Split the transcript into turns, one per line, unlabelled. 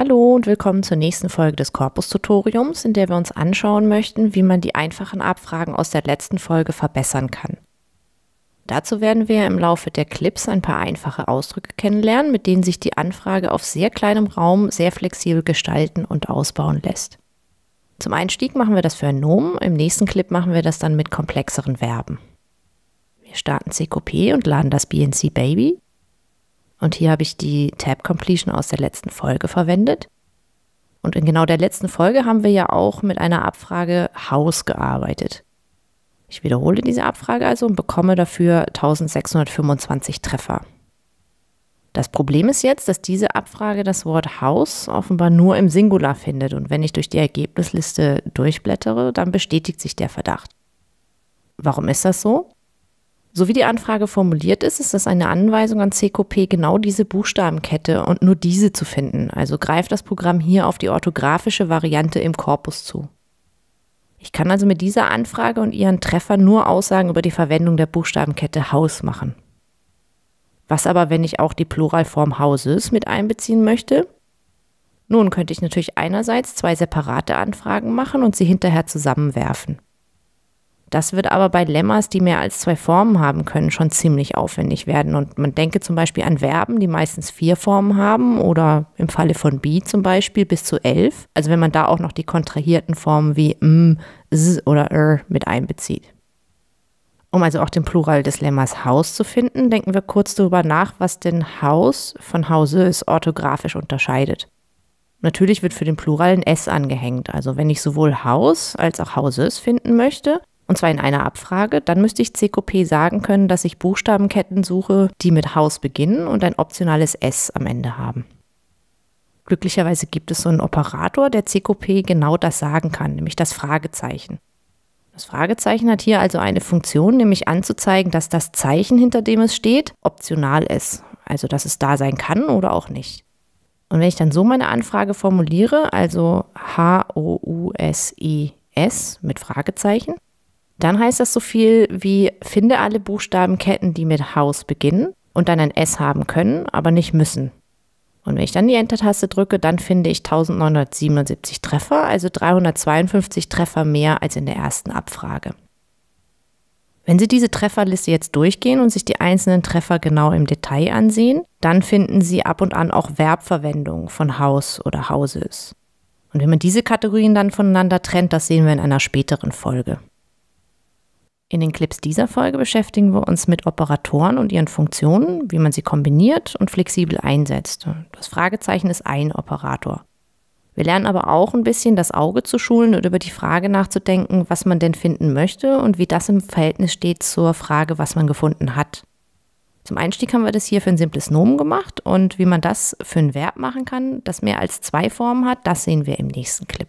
Hallo und willkommen zur nächsten Folge des Korpus-Tutoriums, in der wir uns anschauen möchten, wie man die einfachen Abfragen aus der letzten Folge verbessern kann. Dazu werden wir im Laufe der Clips ein paar einfache Ausdrücke kennenlernen, mit denen sich die Anfrage auf sehr kleinem Raum sehr flexibel gestalten und ausbauen lässt. Zum Einstieg machen wir das für ein Nomen, im nächsten Clip machen wir das dann mit komplexeren Verben. Wir starten CQP und laden das BNC Baby und hier habe ich die Tab Completion aus der letzten Folge verwendet. Und in genau der letzten Folge haben wir ja auch mit einer Abfrage Haus gearbeitet. Ich wiederhole diese Abfrage also und bekomme dafür 1625 Treffer. Das Problem ist jetzt, dass diese Abfrage das Wort Haus offenbar nur im Singular findet und wenn ich durch die Ergebnisliste durchblättere, dann bestätigt sich der Verdacht. Warum ist das so? So wie die Anfrage formuliert ist, ist das eine Anweisung an CQP, genau diese Buchstabenkette und nur diese zu finden. Also greift das Programm hier auf die orthografische Variante im Korpus zu. Ich kann also mit dieser Anfrage und ihren Treffern nur Aussagen über die Verwendung der Buchstabenkette Haus machen. Was aber, wenn ich auch die Pluralform Hauses mit einbeziehen möchte? Nun könnte ich natürlich einerseits zwei separate Anfragen machen und sie hinterher zusammenwerfen. Das wird aber bei Lemmas, die mehr als zwei Formen haben können, schon ziemlich aufwendig werden. Und man denke zum Beispiel an Verben, die meistens vier Formen haben oder im Falle von B zum Beispiel bis zu elf. Also wenn man da auch noch die kontrahierten Formen wie m, s oder r mit einbezieht. Um also auch den Plural des Lemmas Haus zu finden, denken wir kurz darüber nach, was denn Haus von Hauses orthografisch unterscheidet. Natürlich wird für den Plural ein S angehängt. Also wenn ich sowohl Haus als auch Hauses finden möchte, und zwar in einer Abfrage, dann müsste ich CQP sagen können, dass ich Buchstabenketten suche, die mit Haus beginnen und ein optionales S am Ende haben. Glücklicherweise gibt es so einen Operator, der CQP genau das sagen kann, nämlich das Fragezeichen. Das Fragezeichen hat hier also eine Funktion, nämlich anzuzeigen, dass das Zeichen, hinter dem es steht, optional ist. Also dass es da sein kann oder auch nicht. Und wenn ich dann so meine Anfrage formuliere, also h o u s i s -S mit Fragezeichen, dann heißt das so viel wie finde alle Buchstabenketten, die mit Haus beginnen und dann ein S haben können, aber nicht müssen. Und wenn ich dann die Enter-Taste drücke, dann finde ich 1977 Treffer, also 352 Treffer mehr als in der ersten Abfrage. Wenn Sie diese Trefferliste jetzt durchgehen und sich die einzelnen Treffer genau im Detail ansehen, dann finden Sie ab und an auch Verbverwendung von Haus oder Hauses. Und wenn man diese Kategorien dann voneinander trennt, das sehen wir in einer späteren Folge. In den Clips dieser Folge beschäftigen wir uns mit Operatoren und ihren Funktionen, wie man sie kombiniert und flexibel einsetzt. Das Fragezeichen ist ein Operator. Wir lernen aber auch ein bisschen das Auge zu schulen und über die Frage nachzudenken, was man denn finden möchte und wie das im Verhältnis steht zur Frage, was man gefunden hat. Zum Einstieg haben wir das hier für ein simples Nomen gemacht und wie man das für ein Verb machen kann, das mehr als zwei Formen hat, das sehen wir im nächsten Clip.